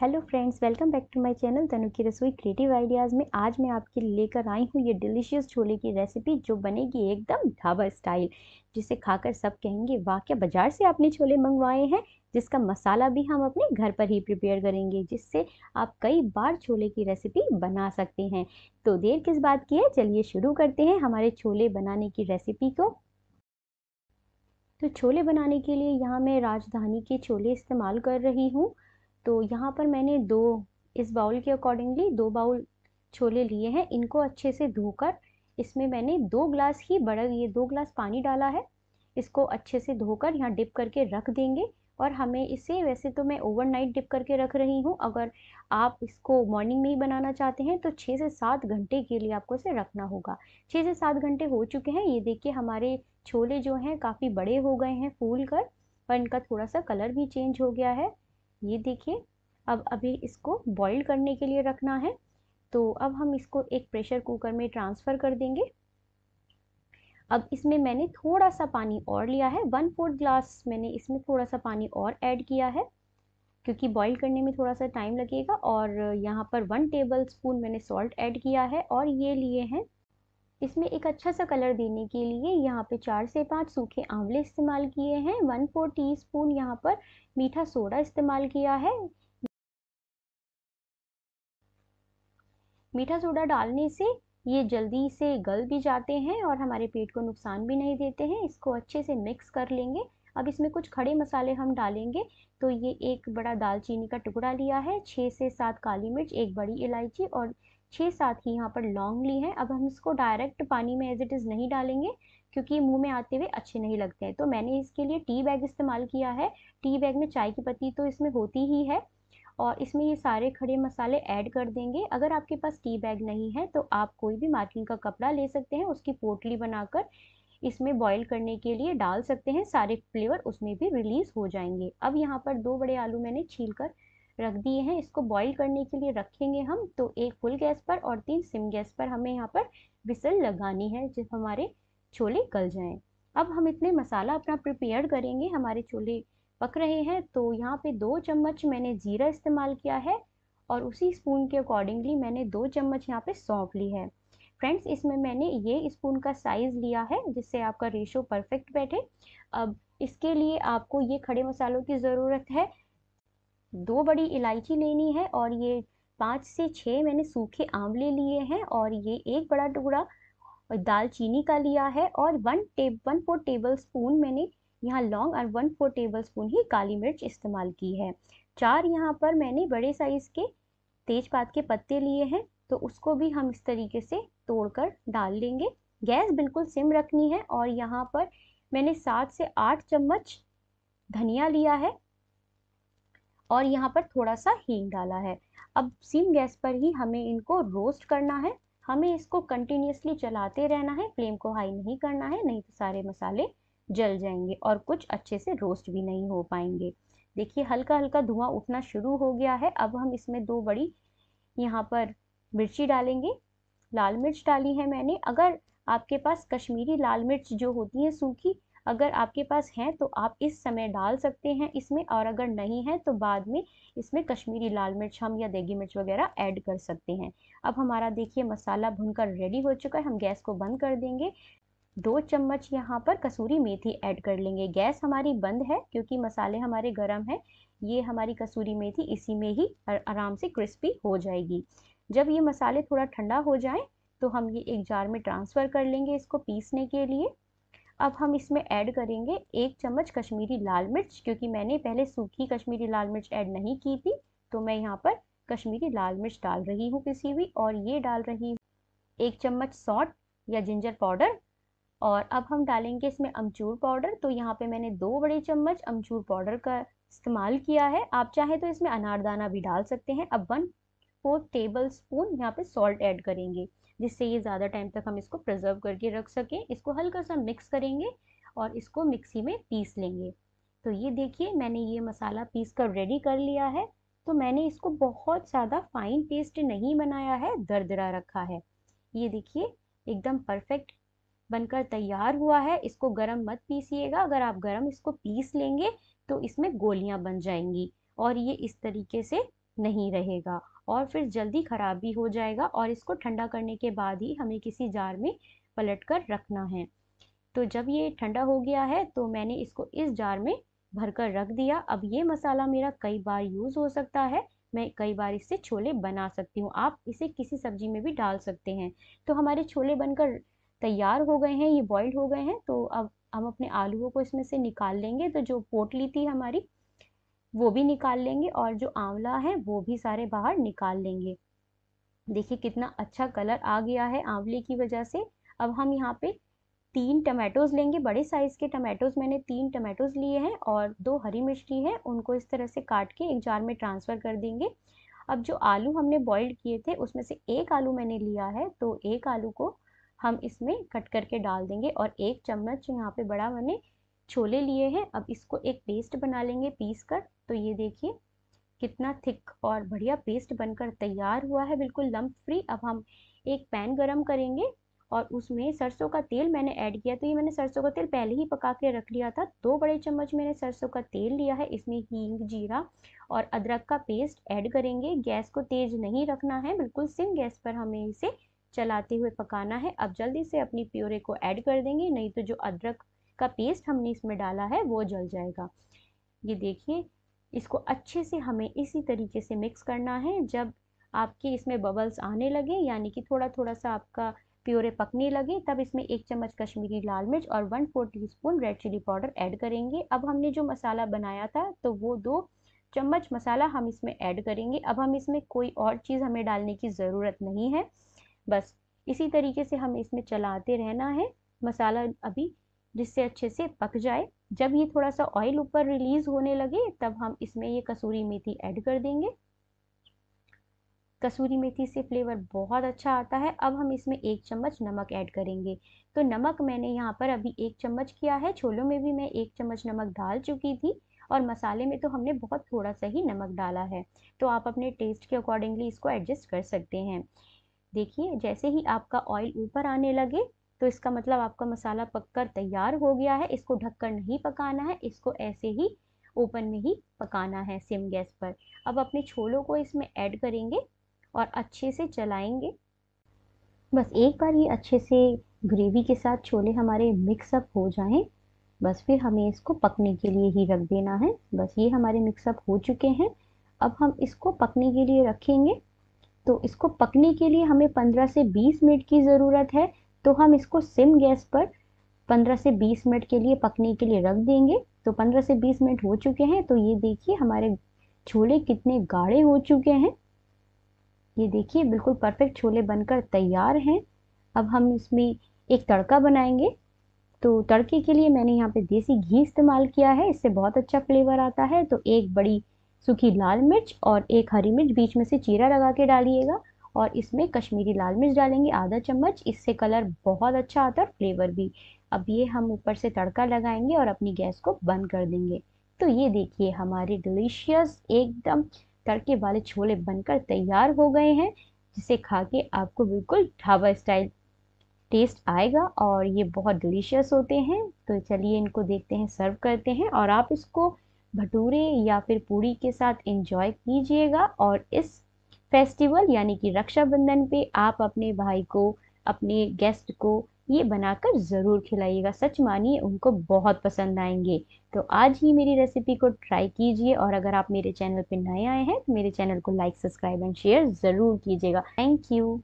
hello friends welcome back to my channel Tanu की रसोई creative ideas में आज मैं आपके लेकर आई हूँ ये डिलीशियस छोले की रेसिपी जो बनेगी एकदम ढाबा स्टाइल जिसे खाकर सब कहेंगे वाक्य बाज़ार से आपने छोले मंगवाए हैं जिसका मसाला भी हम अपने घर पर ही प्रिपेयर करेंगे जिससे आप कई बार छोले की रेसिपी बना सकते हैं तो देर किस बात की है चलिए शुरू करते हैं हमारे छोले बनाने की रेसिपी को तो छोले बनाने के लिए यहाँ मैं राजधानी के छोले इस्तेमाल कर रही हूँ तो यहाँ पर मैंने दो इस बाउल के अकॉर्डिंगली दो बाउल छोले लिए हैं इनको अच्छे से धोकर इसमें मैंने दो ग्लास ही बड़ा ये दो ग्लास पानी डाला है इसको अच्छे से धोकर यहाँ डिप करके रख देंगे और हमें इसे वैसे तो मैं ओवरनाइट डिप करके रख रही हूँ अगर आप इसको मॉर्निंग में ही बनाना चाहते हैं तो छः से सात घंटे के लिए आपको इसे रखना होगा छः से सात घंटे हो चुके हैं ये देखिए हमारे छोले जो हैं काफ़ी बड़े हो गए हैं फूल कर और इनका थोड़ा सा कलर भी चेंज हो गया है ये देखिए अब अभी इसको बॉईल करने के लिए रखना है तो अब हम इसको एक प्रेशर कुकर में ट्रांसफ़र कर देंगे अब इसमें मैंने थोड़ा सा पानी और लिया है वन फोर्थ ग्लास मैंने इसमें थोड़ा सा पानी और ऐड किया है क्योंकि बॉईल करने में थोड़ा सा टाइम लगेगा और यहाँ पर वन टेबल स्पून मैंने सॉल्ट ऐड किया है और ये लिए हैं इसमें एक अच्छा सा कलर देने के लिए यहाँ पे चार से पांच सूखे आंवले इस्तेमाल किए हैं वन फोर टी स्पून यहाँ पर मीठा सोडा इस्तेमाल किया है मीठा सोडा डालने से ये जल्दी से गल भी जाते हैं और हमारे पेट को नुकसान भी नहीं देते हैं इसको अच्छे से मिक्स कर लेंगे अब इसमें कुछ खड़े मसाले हम डालेंगे तो ये एक बड़ा दालचीनी का टुकड़ा लिया है छः से सात काली मिर्च एक बड़ी इलायची और छः सात ही यहाँ पर लॉन्ग ली है अब हम इसको डायरेक्ट पानी में एज इट इज़ नहीं डालेंगे क्योंकि मुंह में आते हुए अच्छे नहीं लगते हैं तो मैंने इसके लिए टी बैग इस्तेमाल किया है टी बैग में चाय की पत्ती तो इसमें होती ही है और इसमें ये सारे खड़े मसाले ऐड कर देंगे अगर आपके पास टी बैग नहीं है तो आप कोई भी मार्किंग का कपड़ा ले सकते हैं उसकी पोटली बनाकर इसमें बॉईल करने के लिए डाल सकते हैं सारे फ्लेवर उसमें भी रिलीज़ हो जाएंगे अब यहाँ पर दो बड़े आलू मैंने छील कर रख दिए हैं इसको बॉईल करने के लिए रखेंगे हम तो एक फुल गैस पर और तीन सिम गैस पर हमें यहाँ पर विसल लगानी है जिस हमारे छोले गल जाएं अब हम इतने मसाला अपना प्रिपेयर करेंगे हमारे छोले पक रहे हैं तो यहाँ पे दो चम्मच मैंने जीरा इस्तेमाल किया है और उसी स्पून के अकॉर्डिंगली मैंने दो चम्मच यहाँ पर सौंप ली है फ्रेंड्स इसमें मैंने ये स्पून का साइज़ लिया है जिससे आपका रेशो परफेक्ट बैठे अब इसके लिए आपको ये खड़े मसालों की ज़रूरत है दो बड़ी इलायची लेनी है और ये पाँच से छः मैंने सूखे आंवले लिए हैं और ये एक बड़ा टुकड़ा दालचीनी का लिया है और one tab one four tablespoon मैंने यहाँ लौंग और वन फोर टेबल स्पून ही काली मिर्च इस्तेमाल की है चार यहाँ पर मैंने बड़े साइज़ के तेज़पात के पत्ते लिए हैं तो उसको भी हम इस तरीके से तोड़कर डाल लेंगे गैस बिल्कुल सिम रखनी है और यहाँ पर मैंने सात से आठ चम्मच धनिया लिया है और यहाँ पर थोड़ा सा हींग डाला है अब सीम गैस पर ही हमें इनको रोस्ट करना है हमें इसको कंटिन्यूसली चलाते रहना है फ्लेम को हाई नहीं करना है नहीं तो सारे मसाले जल जाएंगे और कुछ अच्छे से रोस्ट भी नहीं हो पाएंगे देखिए हल्का हल्का धुआं उठना शुरू हो गया है अब हम इसमें दो बड़ी यहाँ पर मिर्ची डालेंगे लाल मिर्च डाली है मैंने अगर आपके पास कश्मीरी लाल मिर्च जो होती है सूखी अगर आपके पास हैं तो आप इस समय डाल सकते हैं इसमें और अगर नहीं है तो बाद में इसमें कश्मीरी लाल मिर्च हम या देगी मिर्च वगैरह ऐड कर सकते हैं अब हमारा देखिए मसाला भुनकर रेडी हो चुका है हम गैस को बंद कर देंगे दो चम्मच यहाँ पर कसूरी मेथी ऐड कर लेंगे गैस हमारी बंद है क्योंकि मसाले हमारे गर्म हैं ये हमारी कसूरी मेथी इसी में ही आराम से क्रिस्पी हो जाएगी जब ये मसाले थोड़ा ठंडा हो जाए तो हम ये एक जार में ट्रांसफ़र कर लेंगे इसको पीसने के लिए अब हम इसमें ऐड करेंगे एक चम्मच कश्मीरी लाल मिर्च क्योंकि मैंने पहले सूखी कश्मीरी लाल मिर्च ऐड नहीं की थी तो मैं यहाँ पर कश्मीरी लाल मिर्च डाल रही हूँ किसी भी और ये डाल रही हूँ एक चम्मच सॉल्ट या जिंजर पाउडर और अब हम डालेंगे इसमें अमचूर पाउडर तो यहाँ पे मैंने दो बड़े चम्मच अमचूर पाउडर का इस्तेमाल किया है आप चाहे तो इसमें अनारदाना भी डाल सकते हैं अब वन फोर टेबल स्पून यहाँ पे सॉल्ट ऐड करेंगे जिससे ये ज़्यादा टाइम तक हम इसको प्रिजर्व करके रख सकें इसको हल्का सा मिक्स करेंगे और इसको मिक्सी में पीस लेंगे तो ये देखिए मैंने ये मसाला पीस कर रेडी कर लिया है तो मैंने इसको बहुत ज़्यादा फाइन पेस्ट नहीं बनाया है दरदरा रखा है ये देखिए एकदम परफेक्ट बनकर तैयार हुआ है इसको गरम मत पीसिएगा अगर आप गरम इसको पीस लेंगे तो इसमें गोलियां बन जाएंगी और ये इस तरीके से नहीं रहेगा और फिर जल्दी ख़राब भी हो जाएगा और इसको ठंडा करने के बाद ही हमें किसी जार में पलट कर रखना है तो जब ये ठंडा हो गया है तो मैंने इसको इस जार में भर कर रख दिया अब ये मसाला मेरा कई बार यूज़ हो सकता है मैं कई बार इससे छोले बना सकती हूँ आप इसे किसी सब्जी में भी डाल सकते हैं तो हमारे छोले बनकर तैयार हो गए हैं ये बॉइल्ड हो गए हैं तो अब हम अपने आलूओं को इसमें से निकाल लेंगे तो जो पोटली थी हमारी वो भी निकाल लेंगे और जो आंवला है वो भी सारे बाहर निकाल लेंगे देखिए कितना अच्छा कलर आ गया है आंवले की वजह से अब हम यहाँ पे तीन टमाटोज लेंगे बड़े साइज़ के टमाटोज मैंने तीन टमाटोज लिए हैं और दो हरी मिर्च ली है उनको इस तरह से काट के एक जार में ट्रांसफ़र कर देंगे अब जो आलू हमने बॉइल्ड किए थे उसमें से एक आलू मैंने लिया है तो एक आलू को हम इसमें कट करके डाल देंगे और एक चम्मच यहाँ पे बड़ा मैंने छोले लिए हैं अब इसको एक पेस्ट बना लेंगे पीस कर तो ये देखिए कितना थिक और बढ़िया पेस्ट बनकर तैयार हुआ है बिल्कुल लम्प फ्री अब हम एक पैन गरम करेंगे और उसमें सरसों का तेल मैंने ऐड किया तो ये मैंने सरसों का तेल पहले ही पका के रख लिया था दो बड़े चम्मच मैंने सरसों का तेल लिया है इसमें हींग जीरा और अदरक का पेस्ट ऐड करेंगे गैस को तेज नहीं रखना है बिल्कुल सिम गैस पर हमें इसे चलाते हुए पकाना है अब जल्दी से अपनी प्योरे को ऐड कर देंगे नहीं तो जो अदरक का पेस्ट हमने इसमें डाला है वो जल जाएगा ये देखिए इसको अच्छे से हमें इसी तरीके से मिक्स करना है जब आपके इसमें बबल्स आने लगे यानी कि थोड़ा थोड़ा सा आपका प्योरे पकने लगे तब इसमें एक चम्मच कश्मीरी लाल मिर्च और one four teaspoon red chilli powder add करेंगे अब हमने जो मसाला बनाया था तो वो दो चम्मच मसाला हम इसमें ऐड करेंगे अब हम इसमें कोई और चीज़ हमें डालने की ज़रूरत नहीं है बस इसी तरीके से हम इसमें चलाते रहना है मसाला अभी जिससे अच्छे से पक जाए जब ये थोड़ा सा ऑयल ऊपर रिलीज होने लगे तब हम इसमें ये कसूरी मेथी ऐड कर देंगे कसूरी मेथी से फ्लेवर बहुत अच्छा आता है अब हम इसमें एक चम्मच नमक ऐड करेंगे तो नमक मैंने यहाँ पर अभी एक चम्मच किया है छोलों में भी मैं एक चम्मच नमक डाल चुकी थी और मसाले में तो हमने बहुत थोड़ा सा ही नमक डाला है तो आप अपने टेस्ट के अकॉर्डिंगली इसको एडजस्ट कर सकते हैं देखिए जैसे ही आपका ऑयल ऊपर आने लगे तो इसका मतलब आपका मसाला पककर तैयार हो गया है इसको ढककर नहीं पकाना है इसको ऐसे ही ओपन में ही पकाना है सिम गैस पर अब अपने छोलों को इसमें ऐड करेंगे और अच्छे से चलाएंगे बस एक बार ये अच्छे से ग्रेवी के साथ छोले हमारे मिक्सअप हो जाएं बस फिर हमें इसको पकने के लिए ही रख देना है बस ये हमारे मिक्सअप हो चुके हैं अब हम इसको पकने के लिए रखेंगे तो इसको पकने के लिए हमें 15 से 20 मिनट की ज़रूरत है तो हम इसको सिम गैस पर 15 से 20 मिनट के लिए पकने के लिए रख देंगे तो 15 से 20 मिनट हो चुके हैं तो ये देखिए हमारे छोले कितने गाढ़े हो चुके हैं ये देखिए बिल्कुल परफेक्ट छोले बनकर तैयार हैं अब हम इसमें एक तड़का बनाएंगे तो तड़के के लिए मैंने यहाँ पे देसी घी इस्तेमाल किया है इससे बहुत अच्छा फ्लेवर आता है तो एक बड़ी सूखी लाल मिर्च और एक हरी मिर्च बीच में से चीरा लगा के डालिएगा और इसमें कश्मीरी लाल मिर्च डालेंगे आधा चम्मच इससे कलर बहुत अच्छा आता है और फ्लेवर भी अब ये हम ऊपर से तड़का लगाएंगे और अपनी गैस को बंद कर देंगे तो ये देखिए हमारे डिलीशियस एकदम तड़के वाले छोले बनकर तैयार हो गए हैं जिसे खा के आपको बिल्कुल ढाबा स्टाइल टेस्ट आएगा और ये बहुत डिलीशियस होते हैं तो चलिए इनको देखते हैं सर्व करते हैं और आप इसको भटूरे या फिर पूड़ी के साथ इंजॉय कीजिएगा और इस फेस्टिवल यानी कि रक्षाबंधन पे आप अपने भाई को अपने गेस्ट को ये बनाकर ज़रूर खिलाइएगा सच मानिए उनको बहुत पसंद आएंगे तो आज ही मेरी रेसिपी को ट्राई कीजिए और अगर आप मेरे चैनल पे नए आए हैं तो मेरे चैनल को लाइक सब्सक्राइब एंड शेयर ज़रूर कीजिएगा थैंक यू